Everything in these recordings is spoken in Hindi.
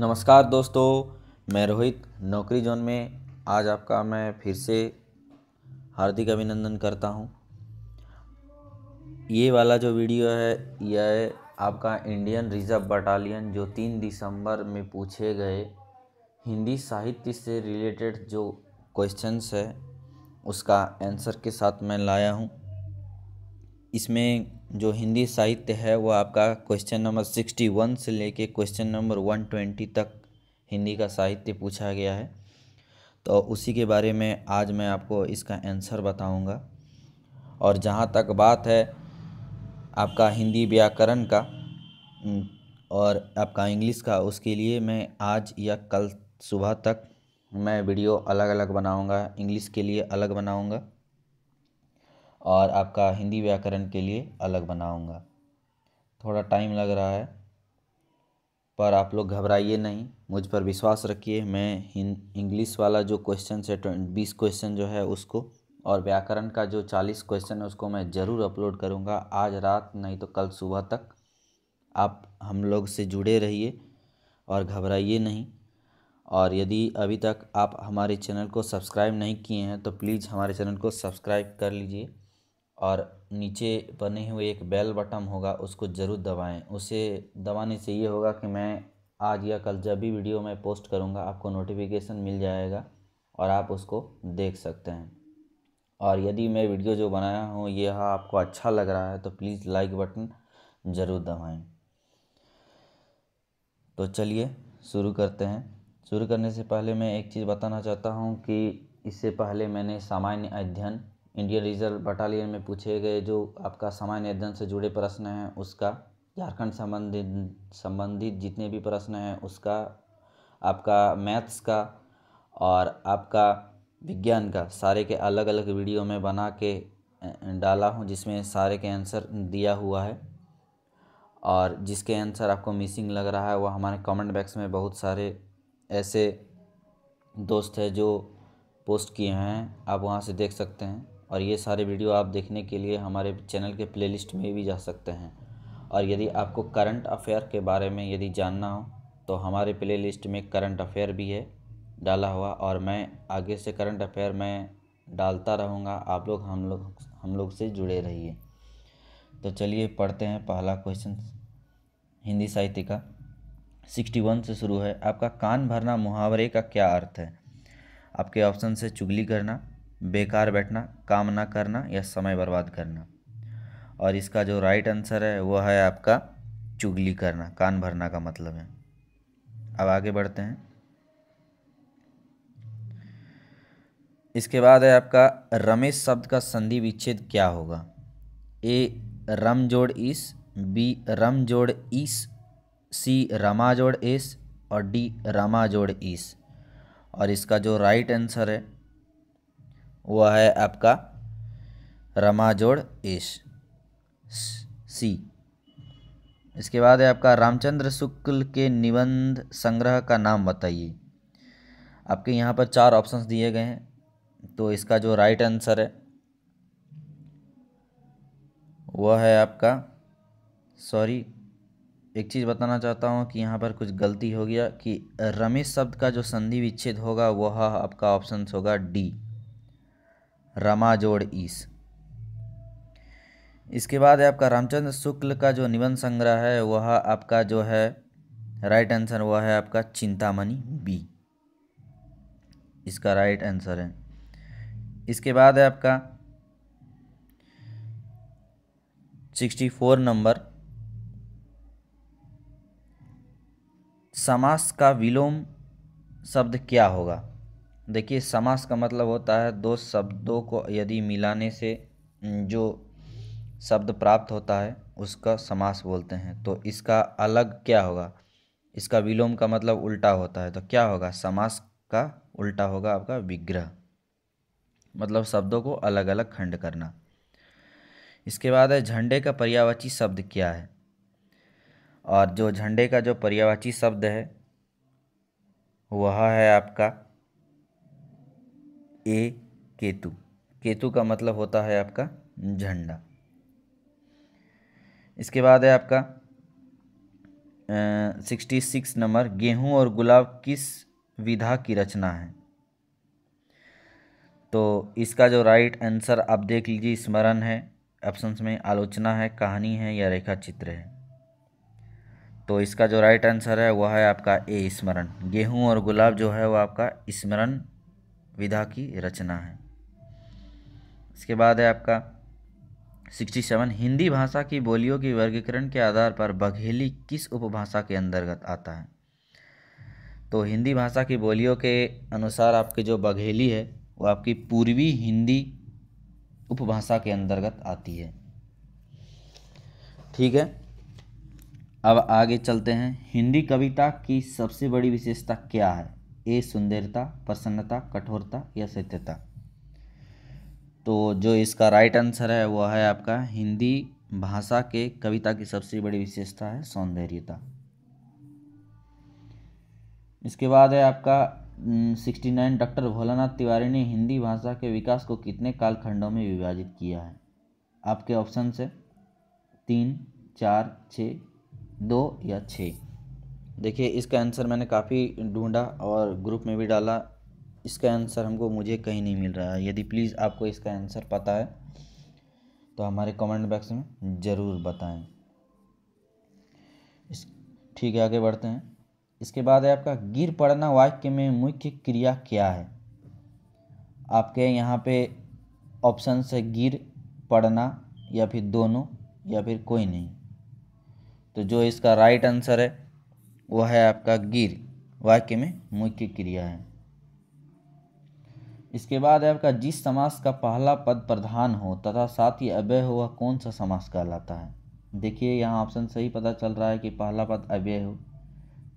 नमस्कार दोस्तों मैं रोहित नौकरी जोन में आज आपका मैं फिर से हार्दिक अभिनंदन करता हूं ये वाला जो वीडियो है यह आपका इंडियन रिजर्व बटालियन जो तीन दिसंबर में पूछे गए हिंदी साहित्य से रिलेटेड जो क्वेश्चंस है उसका आंसर के साथ मैं लाया हूं इसमें जो हिंदी साहित्य है वो आपका क्वेश्चन नंबर सिक्सटी वन से लेके क्वेश्चन नंबर वन ट्वेंटी तक हिंदी का साहित्य पूछा गया है तो उसी के बारे में आज मैं आपको इसका आंसर बताऊंगा और जहाँ तक बात है आपका हिंदी व्याकरण का और आपका इंग्लिश का उसके लिए मैं आज या कल सुबह तक मैं वीडियो अलग अलग बनाऊंगा इंग्लिश के लिए अलग बनाऊंगा और आपका हिंदी व्याकरण के लिए अलग बनाऊंगा थोड़ा टाइम लग रहा है पर आप लोग घबराइए नहीं मुझ पर विश्वास रखिए मैं इंग्लिश वाला जो क्वेश्चन है बीस क्वेश्चन जो है उसको और व्याकरण का जो चालीस क्वेश्चन है उसको मैं ज़रूर अपलोड करूँगा आज रात नहीं तो कल सुबह तक आप हम लोग से जुड़े रहिए और घबराइए नहीं और यदि अभी तक आप हमारे चैनल को सब्सक्राइब नहीं किए हैं तो प्लीज़ हमारे चैनल को सब्सक्राइब कर लीजिए और नीचे बने हुए एक बेल बटन होगा उसको ज़रूर दबाएं उसे दबाने से ये होगा कि मैं आज या कल जब भी वीडियो मैं पोस्ट करूँगा आपको नोटिफिकेशन मिल जाएगा और आप उसको देख सकते हैं और यदि मैं वीडियो जो बनाया हूँ यह आपको अच्छा लग रहा है तो प्लीज़ लाइक बटन ज़रूर दबाएँ तो चलिए शुरू करते हैं शुरू करने से पहले मैं एक चीज़ बताना चाहता हूँ कि इससे पहले मैंने सामान्य अध्ययन इंडियन रिजर्व बटालियन में पूछे गए जो आपका सामान्य निर्धन से जुड़े प्रश्न हैं उसका झारखंड संबंधित संबंधित जितने भी प्रश्न हैं उसका आपका मैथ्स का और आपका विज्ञान का सारे के अलग अलग वीडियो में बना के डाला हूँ जिसमें सारे के आंसर दिया हुआ है और जिसके आंसर आपको मिसिंग लग रहा है वह हमारे कमेंट बॉक्स में बहुत सारे ऐसे दोस्त हैं जो पोस्ट किए हैं आप वहाँ से देख सकते हैं और ये सारे वीडियो आप देखने के लिए हमारे चैनल के प्लेलिस्ट में भी जा सकते हैं और यदि आपको करंट अफेयर के बारे में यदि जानना हो तो हमारे प्लेलिस्ट में करंट अफेयर भी है डाला हुआ और मैं आगे से करंट अफेयर में डालता रहूँगा आप लोग हम लोग हम लोग से जुड़े रहिए तो चलिए पढ़ते हैं पहला क्वेश्चन हिंदी साहित्य का सिक्सटी वन से शुरू है आपका कान भरना मुहावरे का क्या अर्थ है आपके ऑप्शन से चुगली करना बेकार बैठना काम ना करना या समय बर्बाद करना और इसका जो राइट आंसर है वो है आपका चुगली करना कान भरना का मतलब है अब आगे बढ़ते हैं इसके बाद है आपका रमेश शब्द का संधि विच्छेद क्या होगा ए रम जोड़ इस बी रम जोड़ इस सी रमा जोड़ इस और डी रमा जोड़ इस और इसका जो राइट आंसर है वह है आपका रमाजोड़ एश सी इसके बाद है आपका रामचंद्र शुक्ल के निबंध संग्रह का नाम बताइए आपके यहाँ पर चार ऑप्शंस दिए गए हैं तो इसका जो राइट आंसर है वह है आपका सॉरी एक चीज़ बताना चाहता हूँ कि यहाँ पर कुछ गलती हो गया कि रमेश शब्द का जो संधि विच्छेद होगा वह आपका ऑप्शन होगा डी जोड़ ईस इसके बाद है आपका रामचंद्र शुक्ल का जो निबंध संग्रह है वह आपका जो है राइट आंसर वह है आपका चिंतामणि बी इसका राइट आंसर है इसके बाद है आपका सिक्सटी फोर नंबर समास का विलोम शब्द क्या होगा देखिए समास का मतलब होता है दो शब्दों को यदि मिलाने से जो शब्द प्राप्त होता है उसका समास बोलते हैं तो इसका अलग क्या होगा इसका विलोम का मतलब उल्टा होता है तो क्या होगा समास का उल्टा होगा आपका विग्रह मतलब शब्दों को अलग अलग खंड करना इसके बाद है झंडे का पर्यावाची शब्द क्या है और जो झंडे का जो पर्यावाची शब्द है वह है आपका ए केतु केतु का मतलब होता है आपका झंडा इसके बाद है आपका सिक्सटी सिक्स नंबर गेहूं और गुलाब किस विधा की रचना है तो इसका जो राइट आंसर आप देख लीजिए स्मरण है ऑप्शंस में आलोचना है कहानी है या रेखा चित्र है तो इसका जो राइट आंसर है वह है आपका ए स्मरण गेहूं और गुलाब जो है वह आपका स्मरण विधा की रचना है इसके बाद है आपका सिक्सटी सेवन हिंदी भाषा की बोलियों की वर्गीकरण के आधार पर बघेली किस उपभाषा के अंतर्गत आता है तो हिंदी भाषा की बोलियों के अनुसार आपके जो बघेली है वो आपकी पूर्वी हिंदी उपभाषा के अंतर्गत आती है ठीक है अब आगे चलते हैं हिंदी कविता की सबसे बड़ी विशेषता क्या है ए सुंदरता प्रसन्नता कठोरता या सत्यता तो जो इसका राइट आंसर है वह है आपका हिंदी भाषा के कविता की सबसे बड़ी विशेषता है सौंदर्यता इसके बाद है आपका sixty nine doctor Bholanath Tiwari ने हिंदी भाषा के विकास को कितने कालखंडों में विभाजित किया है आपके ऑप्शन से तीन चार छ दो या छः देखिए इसका आंसर मैंने काफ़ी ढूंढा और ग्रुप में भी डाला इसका आंसर हमको मुझे कहीं नहीं मिल रहा है यदि प्लीज़ आपको इसका आंसर पता है तो हमारे कमेंट बॉक्स में ज़रूर बताएं इस ठीक है आगे बढ़ते हैं इसके बाद है आपका गिर पड़ना वाक्य में मुख्य क्रिया क्या है आपके यहाँ पे ऑप्शन से गिर पड़ना या फिर दोनों या फिर कोई नहीं तो जो इसका राइट आंसर है वो है आपका गिर वाक्य में मुख्य क्रिया है इसके बाद है आपका जिस समास का पहला पद प्रधान हो तथा साथ ही अव्यय हो वह कौन सा समास कहलाता है देखिए यहाँ ऑप्शन सही पता चल रहा है कि पहला पद अव्यय हो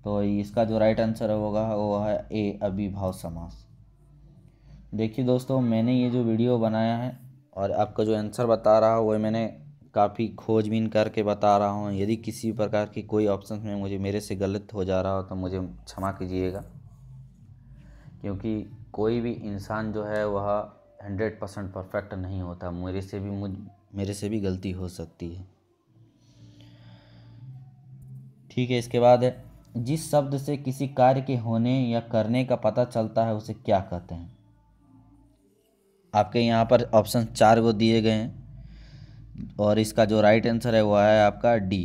तो इसका जो राइट आंसर होगा वो है ए अभिभाव समास देखिए दोस्तों मैंने ये जो वीडियो बनाया है और आपका जो आंसर बता रहा है वो मैंने काफ़ी खोजबीन करके बता रहा हूँ यदि किसी प्रकार की कोई ऑप्शन में मुझे मेरे से गलत हो जा रहा हो तो मुझे क्षमा कीजिएगा क्योंकि कोई भी इंसान जो है वह हंड्रेड परसेंट परफेक्ट नहीं होता मेरे से भी मुझ मेरे से भी गलती हो सकती है ठीक है इसके बाद है जिस शब्द से किसी कार्य के होने या करने का पता चलता है उसे क्या कहते हैं आपके यहाँ पर ऑप्शन चार वो दिए गए हैं और इसका जो राइट आंसर है वो है आपका डी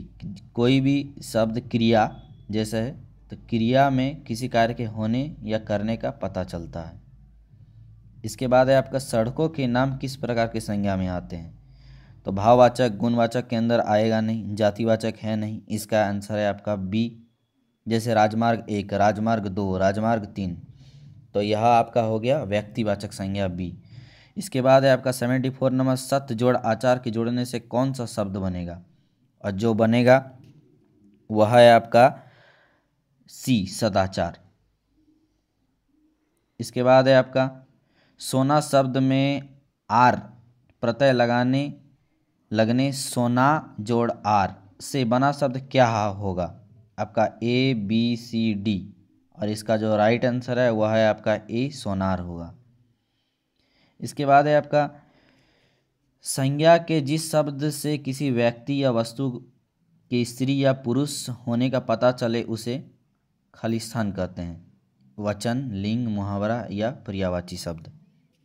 कोई भी शब्द क्रिया जैसे है तो क्रिया में किसी कार्य के होने या करने का पता चलता है इसके बाद है आपका सड़कों के नाम किस प्रकार के संज्ञा में आते हैं तो भाववाचक गुणवाचक के अंदर आएगा नहीं जातिवाचक है नहीं इसका आंसर है आपका बी जैसे राजमार्ग एक राजमार्ग दो राजमार्ग तीन तो यह आपका हो गया व्यक्तिवाचक संज्ञा बी इसके बाद है आपका सेवेंटी फोर नंबर सत्य जोड़ आचार के जोड़ने से कौन सा शब्द बनेगा और जो बनेगा वह है आपका सी सदाचार इसके बाद है आपका सोना शब्द में आर प्रत्यय लगाने लगने सोना जोड़ आर से बना शब्द क्या होगा आपका ए बी सी डी और इसका जो राइट आंसर है वह है आपका ए सोनार होगा इसके बाद है आपका संज्ञा के जिस शब्द से किसी व्यक्ति या वस्तु के स्त्री या पुरुष होने का पता चले उसे स्थान कहते हैं वचन लिंग मुहावरा या पर्यावाची शब्द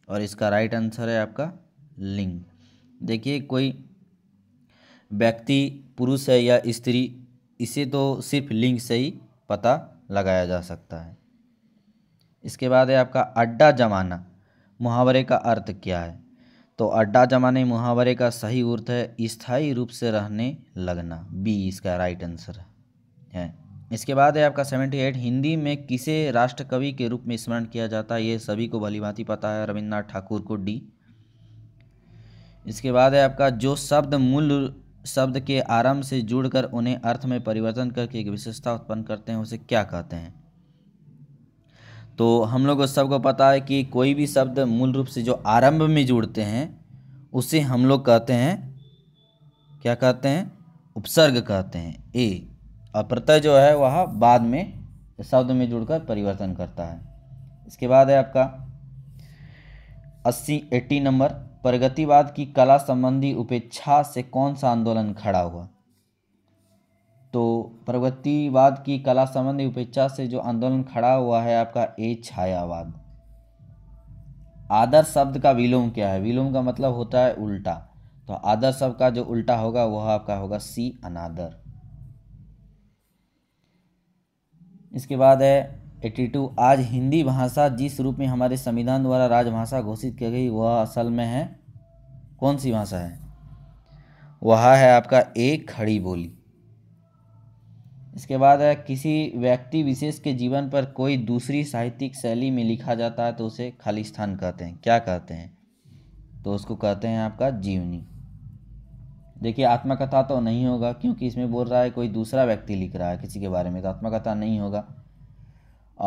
और इसका राइट आंसर है आपका लिंग देखिए कोई व्यक्ति पुरुष है या स्त्री इसे तो सिर्फ लिंग से ही पता लगाया जा सकता है इसके बाद है आपका अड्डा जमाना मुहावरे का अर्थ क्या है तो अड्डा जमाने मुहावरे का सही अर्थ है स्थायी रूप से रहने लगना बी इसका राइट आंसर है इसके बाद है आपका सेवेंटी एट हिंदी में किसे राष्ट्र कवि के रूप में स्मरण किया जाता है ये सभी को भलीभांति पता है रविन्द्रनाथ ठाकुर को डी इसके बाद है आपका जो शब्द मूल शब्द के आरंभ से जुड़कर उन्हें अर्थ में परिवर्तन करके एक विशेषता उत्पन्न करते हैं उसे क्या कहते हैं तो हम लोग सबको पता है कि कोई भी शब्द मूल रूप से जो आरंभ में जुड़ते हैं उसे हम लोग कहते हैं क्या कहते हैं उपसर्ग कहते हैं ए और प्रत्यय जो है वह बाद में शब्द में जुड़कर परिवर्तन करता है इसके बाद है आपका अस्सी एट्टी नंबर प्रगतिवाद की कला संबंधी उपेक्षा से कौन सा आंदोलन खड़ा हुआ तो प्रगतिवाद की कला संबंधी उपेक्षा से जो आंदोलन खड़ा हुआ है आपका ए छायावाद आदर शब्द का विलोम क्या है विलोम का मतलब होता है उल्टा तो आदर शब्द का जो उल्टा होगा वह आपका होगा सी अनादर इसके बाद है एट्टी टू आज हिंदी भाषा जिस रूप में हमारे संविधान द्वारा राजभाषा घोषित की गई वह असल में है कौन सी भाषा है वह है आपका ए खड़ी बोली इसके बाद है किसी व्यक्ति विशेष के जीवन पर कोई दूसरी साहित्यिक शैली में लिखा जाता है तो उसे खाली स्थान कहते हैं क्या कहते हैं तो उसको कहते हैं आपका जीवनी देखिए आत्मकथा तो नहीं होगा क्योंकि इसमें बोल रहा है कोई दूसरा व्यक्ति लिख रहा है किसी के बारे में तो आत्मकथा नहीं होगा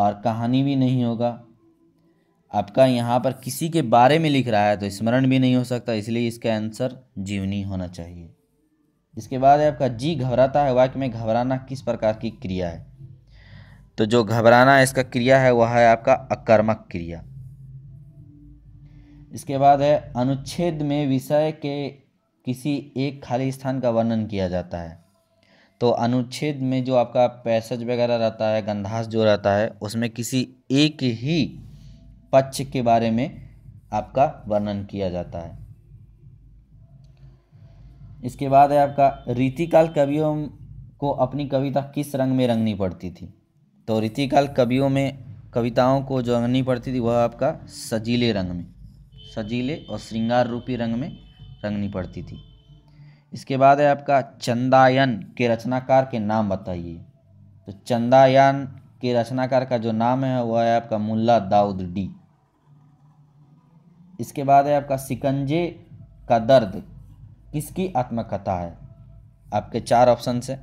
और कहानी भी नहीं होगा आपका यहाँ पर किसी के बारे में लिख रहा है तो स्मरण भी नहीं हो सकता इसलिए इसका आंसर जीवनी होना चाहिए इसके बाद है आपका जी घबराता है वाक्य में घबराना किस प्रकार की क्रिया है तो जो घबराना इसका क्रिया है वह है आपका अकर्मक क्रिया इसके बाद है अनुच्छेद में विषय के किसी एक खाली स्थान का वर्णन किया जाता है तो अनुच्छेद में जो आपका पैसेज वगैरह रहता है गंधास जो रहता है उसमें किसी एक ही पक्ष के बारे में आपका वर्णन किया जाता है इसके बाद है आपका रीतिकाल कवियों को अपनी कविता किस रंग में रंगनी पड़ती थी तो रीतिकाल कवियों में कविताओं को जो रंगनी पड़ती थी वह आपका सजीले रंग में सजीले और श्रृंगार रूपी रंग में रंगनी पड़ती थी इसके बाद है आपका चंदायन के रचनाकार के नाम बताइए तो चंदायन के रचनाकार का जो नाम है वह है आपका मुल्ला दाऊद डी इसके बाद है आपका सिकंजे का दर्द किसकी आत्मकथा है आपके चार ऑप्शन है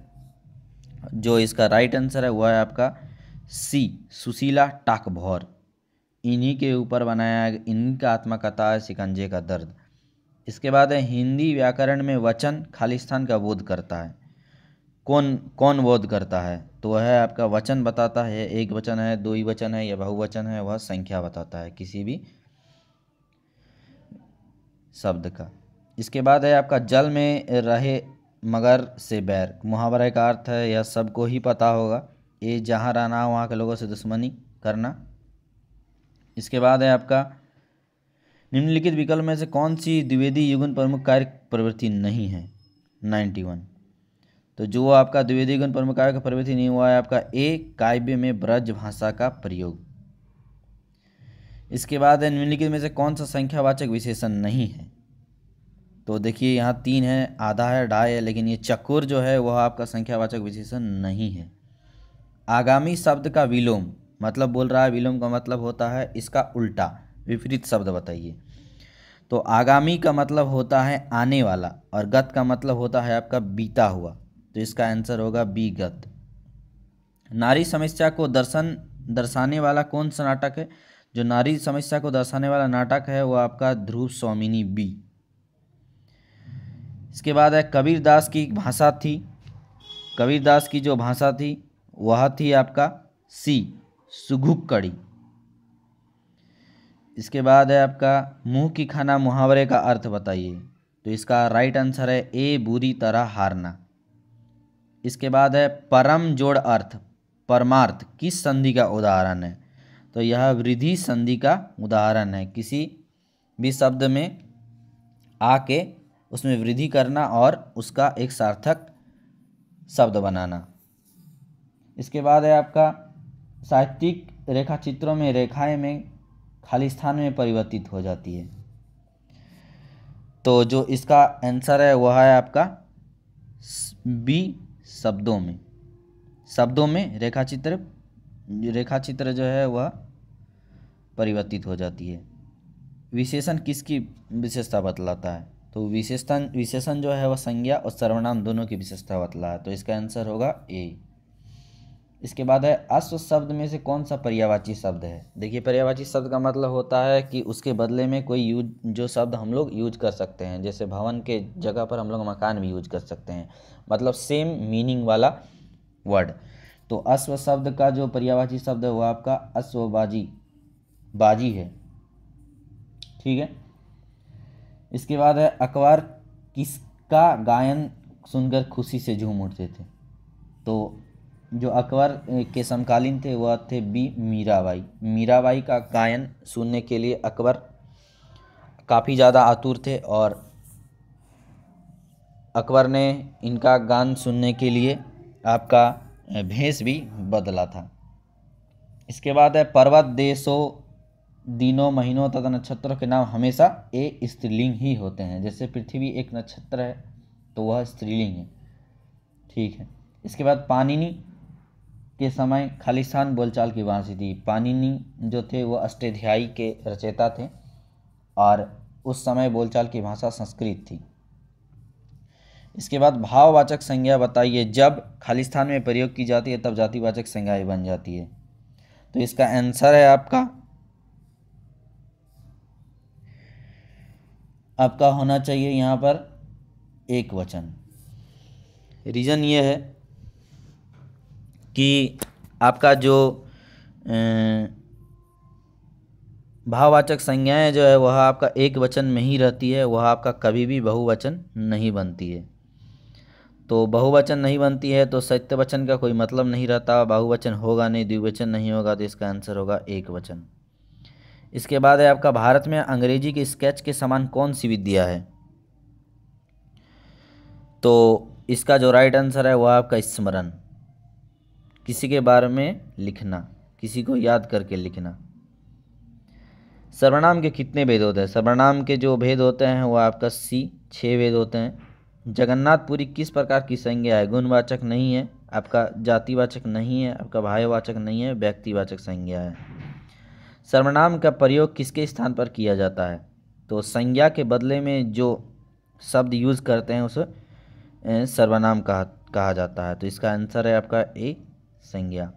जो इसका राइट आंसर है वह है आपका सी सुशीला टाकभौर इन्हीं के ऊपर बनाया इनका आत्मकथा है शिकंजे का दर्द इसके बाद है हिंदी व्याकरण में वचन खालिस्तान का बोध करता है कौन कौन बोध करता है तो वह है आपका वचन बताता है एक वचन है दो ही वचन है या बहुवचन है वह संख्या बताता है किसी भी शब्द का इसके बाद है आपका जल में रहे मगर से बैर मुहावरे का अर्थ है यह सबको ही पता होगा ये जहाँ रहना वहाँ के लोगों से दुश्मनी करना इसके बाद है आपका निम्नलिखित विकल्प में से कौन सी द्विवेदी युगन प्रमुख कार्य प्रवृत्ति नहीं है नाइन्टी वन तो जो आपका द्विवेदी युगन प्रमुख कार्य का प्रवृत्ति नहीं हुआ है आपका ए काव्य में ब्रज भाषा का प्रयोग इसके बाद है निम्नलिखित में से कौन सा संख्यावाचक विशेषण नहीं है तो देखिए यहाँ तीन है आधा है ढाई है लेकिन ये चकुर जो है वह आपका संख्यावाचक विशेषण नहीं है आगामी शब्द का विलोम मतलब बोल रहा है विलोम का मतलब होता है इसका उल्टा विपरीत शब्द बताइए तो आगामी का मतलब होता है आने वाला और गत का मतलब होता है आपका बीता हुआ तो इसका आंसर होगा बी गत नारी समस्या को दर्शन दर्शाने वाला कौन सा नाटक है जो नारी समस्या को दर्शाने वाला नाटक है वो आपका ध्रुव स्वामिनी बी इसके बाद है कबीरदास की भाषा थी कबीरदास की जो भाषा थी वह थी आपका सी सुघुक्कड़ी कड़ी इसके बाद है आपका मुंह की खाना मुहावरे का अर्थ बताइए तो इसका राइट आंसर है ए बुरी तरह हारना इसके बाद है परम जोड़ अर्थ परमार्थ किस संधि का उदाहरण है तो यह वृद्धि संधि का उदाहरण है किसी भी शब्द में आके उसमें वृद्धि करना और उसका एक सार्थक शब्द बनाना इसके बाद है आपका साहित्यिक रेखा चित्रों में रेखाएं में खाली स्थान में परिवर्तित हो जाती है तो जो इसका आंसर है वह है आपका बी शब्दों में शब्दों में रेखा चित्र रेखा चित्र जो है वह परिवर्तित हो जाती है विशेषण किसकी विशेषता बतलाता है तो विशेषण विशेषण जो है वह संज्ञा और सर्वनाम दोनों की विशेषता बतला है तो इसका आंसर होगा ए इसके बाद है अश्व शब्द में से कौन सा पर्यावाची शब्द है देखिए पर्यावाची शब्द का मतलब होता है कि उसके बदले में कोई यूज जो शब्द हम लोग यूज कर सकते हैं जैसे भवन के जगह पर हम लोग मकान भी यूज कर सकते हैं मतलब सेम मीनिंग वाला वर्ड तो अश्व शब्द का जो पर्यावाची शब्द है वो आपका अश्वबाजी बाजी है ठीक है इसके बाद है अकबर किसका गायन सुनकर खुशी से झूम उठते थे तो जो अकबर के समकालीन थे वह थे बी मीराबाई मीराबाई का गायन सुनने के लिए अकबर काफ़ी ज़्यादा आतुर थे और अकबर ने इनका गान सुनने के लिए आपका भेष भी बदला था इसके बाद है पर्वत देशों दिनों महीनों तथा नक्षत्रों के नाम हमेशा ए स्त्रीलिंग ही होते हैं जैसे पृथ्वी एक नक्षत्र है तो वह स्त्रीलिंग है ठीक है इसके बाद पानिनी के समय खालिस्तान बोलचाल की वांसी थी पानिनी जो थे वो अष्टाध्यायी के रचयिता थे और उस समय बोलचाल की भाषा संस्कृत थी इसके बाद भाववाचक संज्ञा बताइए जब खालिस्तान में प्रयोग की जाती है तब जातिवाचक संज्ञाएँ बन जाती है तो इसका आंसर है आपका आपका होना चाहिए यहाँ पर एक वचन रीज़न ये है कि आपका जो भाववाचक संज्ञाएँ जो है वह आपका एक वचन में ही रहती है वह आपका कभी भी बहुवचन नहीं बनती है तो बहुवचन नहीं बनती है तो सत्य वचन का कोई मतलब नहीं रहता बहुवचन होगा नहीं द्विवचन नहीं होगा तो इसका आंसर होगा एक वचन इसके बाद है आपका भारत में अंग्रेजी के स्केच के समान कौन सी विद्या है तो इसका जो राइट आंसर है वह आपका स्मरण किसी के बारे में लिखना किसी को याद करके लिखना सर्वनाम के कितने भेद होते हैं सर्वनाम के जो भेद होते हैं वह आपका सी छः भेद होते हैं जगन्नाथपुरी किस प्रकार की संज्ञा है गुणवाचक नहीं है आपका जातिवाचक नहीं है आपका भाईवाचक नहीं है व्यक्तिवाचक संज्ञा है सर्वनाम का प्रयोग किसके स्थान पर किया जाता है तो संज्ञा के बदले में जो शब्द यूज़ करते हैं उसे सर्वनाम कहा कहा जाता है तो इसका आंसर है आपका ए संज्ञा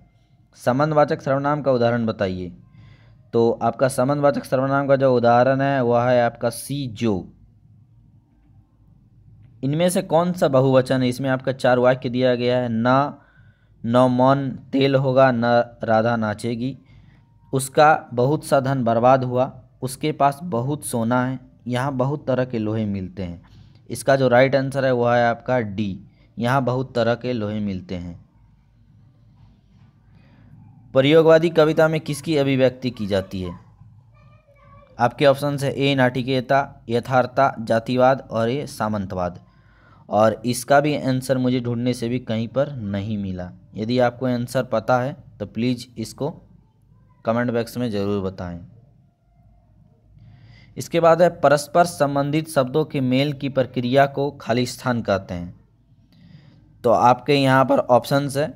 संबंधवाचक सर्वनाम का उदाहरण बताइए तो आपका संबंधवाचक सर्वनाम का जो उदाहरण है वह है आपका सी जो इनमें से कौन सा बहुवचन है इसमें आपका चार वाक्य दिया गया है ना नौ मौन तेल होगा न राधा नाचेगी उसका बहुत सा धन बर्बाद हुआ उसके पास बहुत सोना है यहाँ बहुत तरह के लोहे मिलते हैं इसका जो राइट आंसर है वह है आपका डी यहाँ बहुत तरह के लोहे मिलते हैं प्रयोगवादी कविता में किसकी अभिव्यक्ति की जाती है आपके ऑप्शन है ए नाटिकेयता यथार्थता जातिवाद और ए सामंतवाद और इसका भी आंसर मुझे ढूंढने से भी कहीं पर नहीं मिला यदि आपको आंसर पता है तो प्लीज़ इसको कमेंट बॉक्स में ज़रूर बताएं इसके बाद है परस्पर संबंधित शब्दों के मेल की प्रक्रिया को खाली स्थान कहते हैं तो आपके यहाँ पर ऑप्शंस है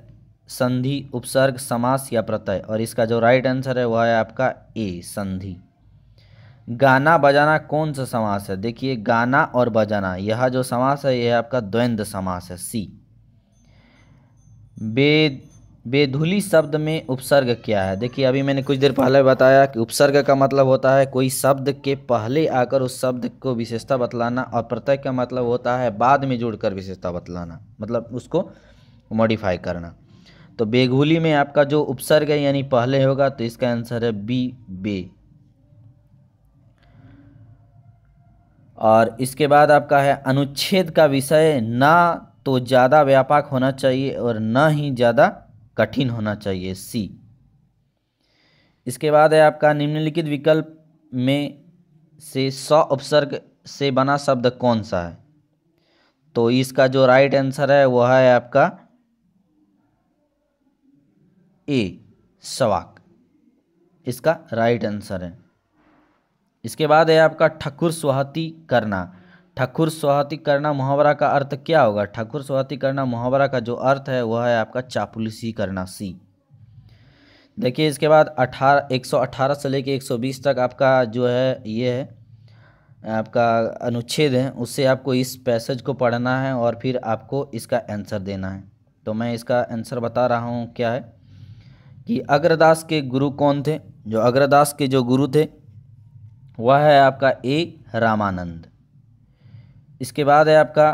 संधि उपसर्ग समास या प्रत्यय और इसका जो राइट आंसर है वह है आपका ए संधि गाना बजाना कौन सा समास है देखिए गाना और बजाना यह जो समास है यह आपका द्वंद्व समास है सी वेद बेधुली शब्द में उपसर्ग क्या है देखिए अभी मैंने कुछ देर पहले बताया कि उपसर्ग का मतलब होता है कोई शब्द के पहले आकर उस शब्द को विशेषता बतलाना और प्रत्यय का मतलब होता है बाद में जुड़कर विशेषता बतलाना मतलब उसको मॉडिफाई करना तो बेघुली में आपका जो उपसर्ग है यानी पहले होगा तो इसका आंसर है बी बे और इसके बाद आपका है अनुच्छेद का विषय ना तो ज़्यादा व्यापक होना चाहिए और ना ही ज़्यादा कठिन होना चाहिए सी इसके बाद है आपका निम्नलिखित विकल्प में से सौ उपसर्ग से बना शब्द कौन सा है तो इसका जो राइट आंसर है वह है आपका ए सवाक इसका राइट आंसर है इसके बाद है आपका ठकुर सुहाती करना ठाकुर स्वाति करना मुहावरा का अर्थ क्या होगा ठाकुर स्वाति करना मुहावरा का जो अर्थ है वह है आपका चापुलसी करना सी देखिए इसके बाद अठारह एक सौ अठारह से लेके एक सौ बीस तक आपका जो है ये है आपका अनुच्छेद है उससे आपको इस पैसेज को पढ़ना है और फिर आपको इसका आंसर देना है तो मैं इसका आंसर बता रहा हूँ क्या है कि अग्रदास के गुरु कौन थे जो अग्रदास के जो गुरु थे वह है आपका ए रामानंद इसके बाद है आपका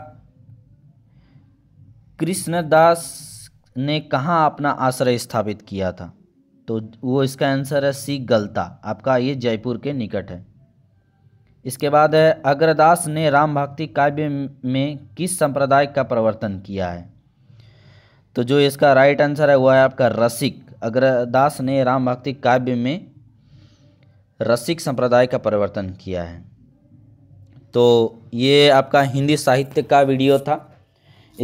कृष्णदास ने कहाँ अपना आश्रय स्थापित किया था तो वो इसका आंसर है सी गलता आपका ये जयपुर के निकट है इसके बाद है अग्रदास ने राम भक्ति काव्य में किस संप्रदाय का प्रवर्तन किया है तो जो इसका राइट आंसर है वो है आपका रसिक अग्रदास ने राम भक्ति काव्य में रसिक संप्रदाय का परिवर्तन किया है तो ये आपका हिंदी साहित्य का वीडियो था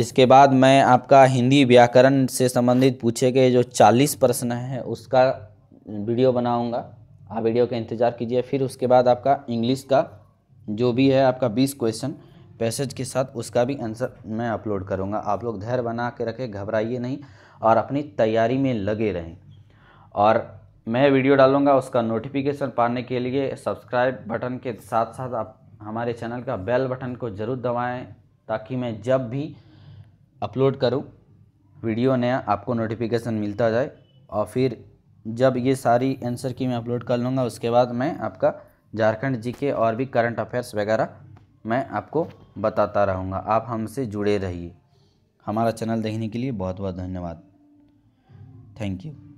इसके बाद मैं आपका हिंदी व्याकरण से संबंधित पूछे गए जो चालीस प्रश्न हैं उसका वीडियो बनाऊंगा आप वीडियो का इंतज़ार कीजिए फिर उसके बाद आपका इंग्लिश का जो भी है आपका बीस क्वेश्चन पैसेज के साथ उसका भी आंसर मैं अपलोड करूँगा आप लोग धैर्य बना के रखें घबराइए नहीं और अपनी तैयारी में लगे रहें और मैं वीडियो डालूँगा उसका नोटिफिकेशन पाने के लिए सब्सक्राइब बटन के साथ साथ आप हमारे चैनल का बेल बटन को ज़रूर दबाएं ताकि मैं जब भी अपलोड करूं वीडियो नया आपको नोटिफिकेशन मिलता जाए और फिर जब ये सारी आंसर की मैं अपलोड कर लूँगा उसके बाद मैं आपका झारखंड जी के और भी करंट अफेयर्स वगैरह मैं आपको बताता रहूँगा आप हमसे जुड़े रहिए हमारा चैनल देखने के लिए बहुत बहुत धन्यवाद थैंक यू